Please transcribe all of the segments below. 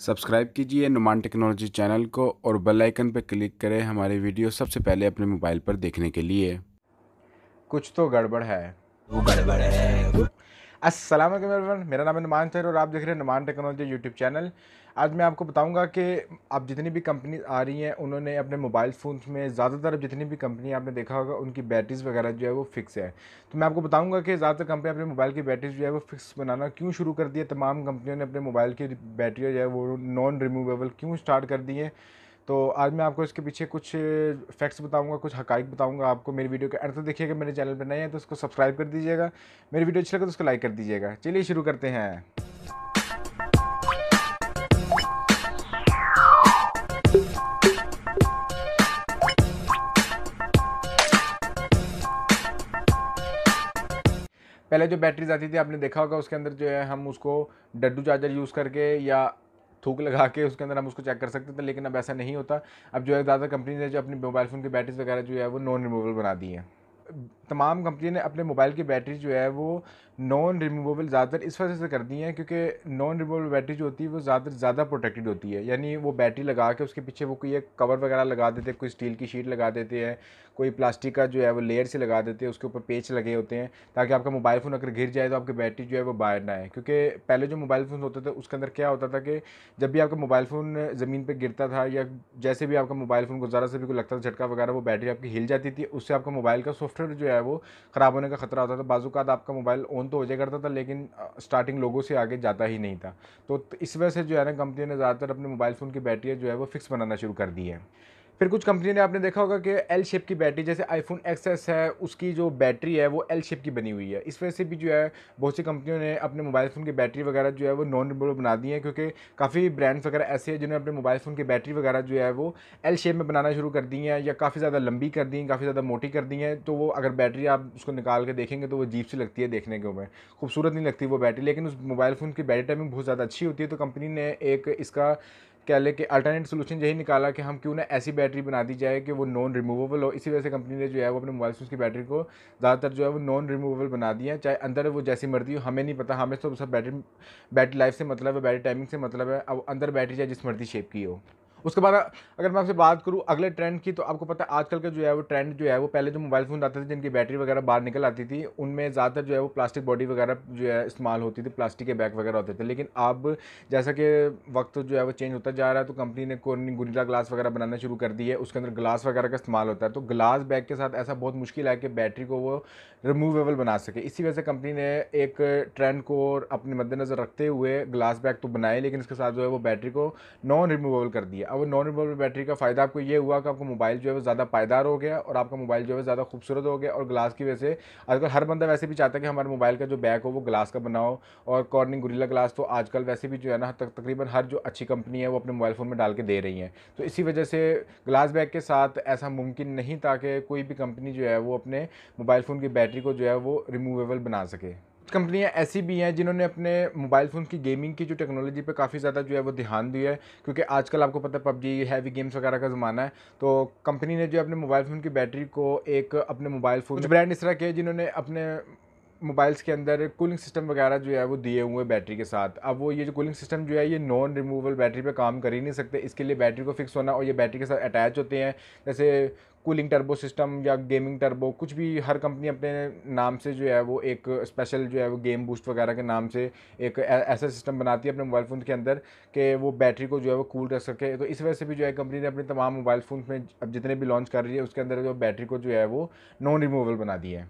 subscribe कीजिए Numan technology channel को और बेल आइकन पर क्लिक करें हमारी वीडियो सबसे पहले अपने मोबाइल पर देखने के लिए कुछ तो गड़बड़ है वो गड़बड़ है अस्सलाम वालेकुम एवरीवन मेरा नाम है नुमान सर और आप देख रहे हैं नुमान टेक्नोलॉजी यूट्यूब चैनल आज मैं आपको बताऊंगा कि आप जितनी भी कंपनी आ रही हैं उन्होंने अपने मोबाइल फ़ोन में ज़्यादातर जितनी भी कंपनी आपने देखा होगा उनकी बैटरीज़ वगैरह जो है वो फ़िक्स है तो मैं आपको बताऊंगा कि ज़्यादातर कंपनी अपने मोबाइल की बैटरीज जो है वो फ़िक्स बनाना क्यों शुरू कर दी है तमाम कंपनियों ने अपने मोबाइल की बैटरी जो है वो नॉन रिमूवेबल क्यों स्टार्ट कर दी है तो आज मैं आपको इसके पीछे कुछ फैक्ट्स बताऊंगा कुछ हकाइक बताऊंगा आपको मेरी वीडियो के अंत तक तो देखिएगा मेरे चैनल पर नए हैं तो उसको सब्सक्राइब कर दीजिएगा मेरी वीडियो अच्छी लगे तो उसको लाइक कर दीजिएगा चलिए शुरू करते हैं पहले जो बैटरीज आती थी आपने देखा होगा उसके अंदर जो है हम उसको डड्डू चार्जर यूज़ करके या थूक लगा के उसके अंदर हम उसको चेक कर सकते थे लेकिन अब ऐसा नहीं होता अब जो है ज़्यादा कंपनी ने जो अपनी मोबाइल फ़ोन की बैटरीज वगैरह जो है वो नॉन रिमूवेबल बना दी है तमाम कंपनी ने अपने मोबाइल की बैटरी जो है वो नॉन रिमूवेबल ज़्यादातर इस वजह से कर दी है क्योंकि नॉन रिमूवेबल बैटरी जो होती है वो ज़्यादातर ज़्यादा प्रोटेक्टेड होती है यानी वो बैटरी लगा के उसके पीछे वो कोई एक कवर वगैरह लगा देते हैं कोई स्टील की शीट लगा देते हैं कोई प्लास्टिक का जो है वो लेयर से लगा देते हैं उसके ऊपर पेच लगे होते हैं ताकि आपका मोबाइल फ़ोन अगर गिर जाए तो आपकी बैटरी जो है वो बाहर ना आए क्योंकि पहले जो मोबाइल फ़ोन होते थे उसके अंदर क्या होता था कि जब भी आपका मोबाइल फ़ोन ज़मीन पर गिरता था या जैसे भी आपका मोबाइल फ़ोन गुजारा से भी कोई लगता था झटका वगैरह वो बैटरी आपकी हिल जाती थी उससे आपका मोबाइल का सो सॉफ्टवेयर जो है वो ख़राब होने का खतरा होता था का आपका मोबाइल ऑन तो हो जाया करता था लेकिन स्टार्टिंग लोगों से आगे जाता ही नहीं था तो इस वजह से जो है ना कंपनी ने ज़्यादातर अपने मोबाइल फ़ोन की बैटरी जो है वो फिक्स बनाना शुरू कर दी है फिर कुछ कंपनी ने आपने देखा होगा कि एल शेप की बैटरी जैसे आईफोन एक्स है उसकी जो बैटरी है वो एल शेप की बनी हुई है इस वजह से भी जो है बहुत सी कंपनियों ने अपने मोबाइल फ़ोन की बैटरी वगैरह जो है वो नॉन रिमूवेबल बना दी है क्योंकि काफ़ी ब्रांड्स वगैरह ऐसे हैं जिन्होंने अपने मोबाइल फ़ोन की बैटरी वगैरह जो है वो एल शेप में बनाना शुरू कर दी हैं या काफ़ी ज़्यादा लंबी कर दी हैं काफ़ी ज़्यादा मोटी कर दी हैं तो वो अगर बैटरी आप उसको निकाल के देखेंगे तो वो जीप सी लगती है देखने के ऊपर खूबसूरत नहीं लगती वो बैटरी लेकिन उस मोबाइल फ़ोन की बैटरी टाइमिंग बहुत ज़्यादा अच्छी होती है तो कंपनी ने एक इसका क्या ले कि अल्टरनेट सोलूशन यही निकाला कि हम क्यों ना ऐसी बैटरी बना दी जाए कि वो नॉन रिमूवेबल हो इसी वजह से कंपनी ने जो है वो अपने मोबाइल की बैटरी को ज़्यादातर जो है वो नॉन रिमूवेबल बना दिया चाहे अंदर वो जैसी मर्जी हो हमें नहीं पता हमें तो सब बैटरी बैटरी लाइफ से मतलब है बैटरी टाइमिंग से मतलब है अब अंदर बैटरी चाहे जिस मर्जी शेप की हो उसके बाद अगर मैं आपसे बात करूँ अगले ट्रेंड की तो आपको पता है आजकल का जो है वो ट्रेंड जो है वो पहले जो मोबाइल फ़ोन आते थे जिनकी बैटरी वगैरह बाहर निकल आती थी उनमें ज़्यादातर जो है वो प्लास्टिक बॉडी वगैरह जो है इस्तेमाल होती थी प्लास्टिक के बैग वगैरह होते थे लेकिन अब जैसा कि वक्त जो है वो चेंज होता जा रहा है तो कंपनी ने कोर्निंग गुरीला ग्लास वगैरह बनाना शुरू कर दी है उसके अंदर ग्लास वगैरह का इस्तेमाल होता है तो ग्लास बैग के साथ ऐसा बहुत मुश्किल है कि बैटरी को वो रिमूवेबल बना सके इसी वजह से कंपनी ने एक ट्रेंड को अपने मद्देनज़र रखते हुए ग्लास बैग तो बनाए लेकिन इसके साथ जो है वो बैटरी को नॉन रिमूवेबल कर दिया वो नॉन रिमूवेबल बैटरी का फ़ायदा आपको ये हुआ कि आपका मोबाइल जो है वो ज़्यादा पायदार हो गया और आपका मोबाइल जो है ज़्यादा खूबसूरत हो गया और ग्लास की वजह से आजकल हर बंदा वैसे भी चाहता है कि हमारे मोबाइल का जो बैक हो वो ग्लास का बनाओ और कॉर्निंग गुरीला ग्लास तो आजकल वैसे भी जो है ना तकरीबन हर जो अच्छी कंपनी है वो अपने मोबाइल फ़ोन में डाल के दे रही हैं तो इसी वजह से ग्लास बैग के साथ ऐसा मुमकिन नहीं था कि कोई भी कंपनी जो है वो अपने मोबाइल फ़ोन की बैटरी को जो है वो रिमूवेबल बना सके कंपनियां ऐसी भी हैं जिन्होंने अपने मोबाइल फ़ोन की गेमिंग की जो टेक्नोलॉजी पे काफ़ी ज़्यादा जो है वो ध्यान दिया है क्योंकि आजकल आपको पता है पबजी हैवी गेम्स वगैरह का ज़माना है तो कंपनी ने जो अपने मोबाइल फ़ोन की बैटरी को एक अपने मोबाइल फ़ोन ब्रांड इस तरह के जिन्होंने अपने मोबाइल्स के अंदर कूलिंग सिस्टम वगैरह जो है वो दिए हुए हैं बैटरी के साथ अब वो ये जो कूलिंग सिस्टम जो है ये नॉन रिमूवेबल बैटरी पे काम कर ही नहीं सकते इसके लिए बैटरी को फिक्स होना और ये बैटरी के साथ अटैच होते हैं जैसे कूलिंग टर्बो सिस्टम या गेमिंग टर्बो कुछ भी हर कंपनी अपने नाम से जो है वो एक स्पेशल जो है वो गेम बूस्ट वगैरह के नाम से एक ऐसा सिस्टम बनाती है अपने मोबाइल फ़ोन के अंदर कि वो बैटरी को जो है वो कूल रख सके तो इस वजह से भी जो है कंपनी ने अपने तमाम मोबाइल फ़ोन में अब जितने भी लॉन्च कर रही है उसके अंदर जो बैटरी को जो है वो नॉन रिमूवेबल बना दी है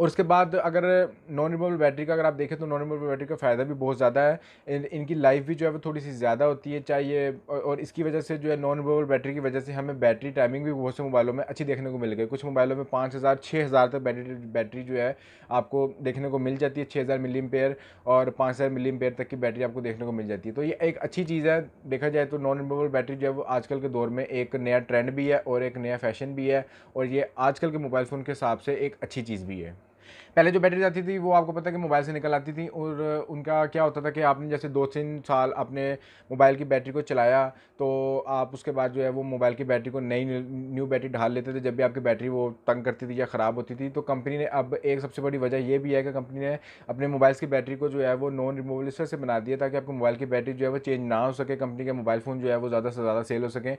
और उसके बाद अगर नॉन रिमूवेबल बैटरी का अगर आप देखें तो नॉन रिमूवेबल बैटरी का फ़ायदा भी बहुत ज़्यादा है इन, इनकी लाइफ भी जो है वो थोड़ी सी ज़्यादा होती है चाहिए और इसकी वजह से जो है नॉन रिमूवेबल बैटरी की वजह से हमें बैटरी टाइमिंग भी बहुत से मोबाइलों में अच्छी देखने को मिल गई कुछ मोबाइलों में पाँच हज़ार छः हज़ार तक बैटरी बैटरी जो है आपको देखने को मिल जाती है छः हज़ार मिली एम्पेयर और पाँच हज़ार मिली एम्पेयर तक की बैटरी आपको देखने को मिल जाती है तो ये एक अच्छी चीज़ है देखा जाए तो नॉन रिमूवेबल बैटरी जो है वो आजकल के दौर में एक नया ट्रेंड भी है और एक नया फैशन भी है और ये आजकल के मोबाइल फ़ोन के हिसाब से एक अच्छी चीज़ भी है पहले जो बैटरी आती थी वो आपको पता है कि मोबाइल से निकल आती थी और उनका क्या होता था कि आपने जैसे दो तीन साल अपने मोबाइल की बैटरी को चलाया तो आप उसके बाद जो है वो मोबाइल की बैटरी को नई न्यू बैटरी ढाल लेते थे जब भी आपकी बैटरी वो तंग करती थी या ख़राब होती थी तो कंपनी ने अब एक सबसे बड़ी वजह यह भी है कि कंपनी ने अपने मोबाइल की बैटरी को जो है वो नॉन रिमूवेबल से बना दिया ताकि आपको मोबाइल की बैटरी जो है वो चेंज ना हो सके कंपनी के मोबाइल फ़ोन जो है वो ज़्यादा से ज़्यादा सेल हो सकें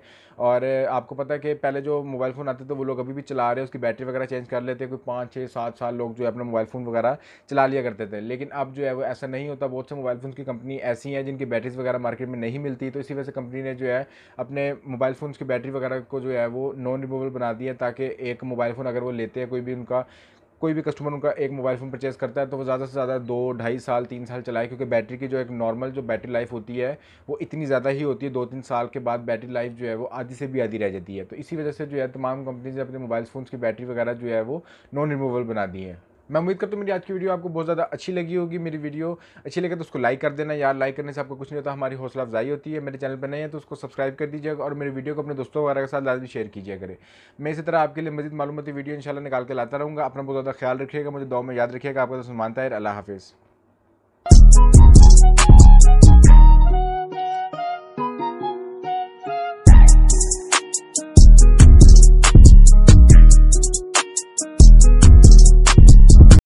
और आपको पता है कि पहले जो मोबाइल फ़ोन आते थे वो लोग अभी भी चला रहे हैं उसकी बैटरी वगैरह चेंज कर लेते हैं कोई पाँच छः सात साल लोग जो जो अपना मोबाइल फ़ोन वगैरह चला लिया करते थे लेकिन अब जो है वो ऐसा नहीं होता बहुत से मोबाइल फ़ोन की कंपनी ऐसी हैं जिनकी बैटरीज वगैरह मार्केट में नहीं मिलती तो इसी वजह से कंपनी ने जो है अपने मोबाइल फ़ोन की बैटरी वगैरह को जो है वो नॉन रिमूवल बना दिया ताकि एक मोबाइल फ़ोन अगर वो लेते हैं कोई भी उनका कोई भी कस्टमर उनका एक मोबाइल फ़ोन परचेज़ करता है तो वो ज़्यादा से ज़्यादा दो ढाई साल तीन साल चलाए क्योंकि बैटरी की जो एक नॉर्मल जो बैटरी लाइफ होती है वो इतनी ज़्यादा ही होती है दो तीन साल के बाद बैटरी लाइफ जो है वो आधी से भी आधी रह जाती है तो इसी वजह से जो है तमाम कंपनीज ने अपने मोबाइल फ़ोन की बैटरी वगैरह जो है वो नॉन रिमूवल बना दी है मैं उम्मीद करता हूँ मेरी आज की वीडियो आपको बहुत ज़्यादा अच्छी लगी होगी मेरी वीडियो अच्छी लगे तो उसको लाइक कर देना यार लाइक करने से आपको कुछ नहीं होता हमारी हौसला अफजाई होती है मेरे चैनल पर नहीं है तो उसको सब्सक्राइब कर दीजिएगा और मेरी वीडियो को अपने दोस्तों वगैरह के साथ लाजमी शेयर कीजिए करें मैं इसी तरह आपके लिए मजीद मालूमती वीडियो इंशाल्लाह निकाल के लाता रहूँगा अपना बहुत ज़्यादा ख्याल रखिएगा मुझे दो में याद रखिएगा आपका दोस्त तो मानता है अल्लाह हाफिज़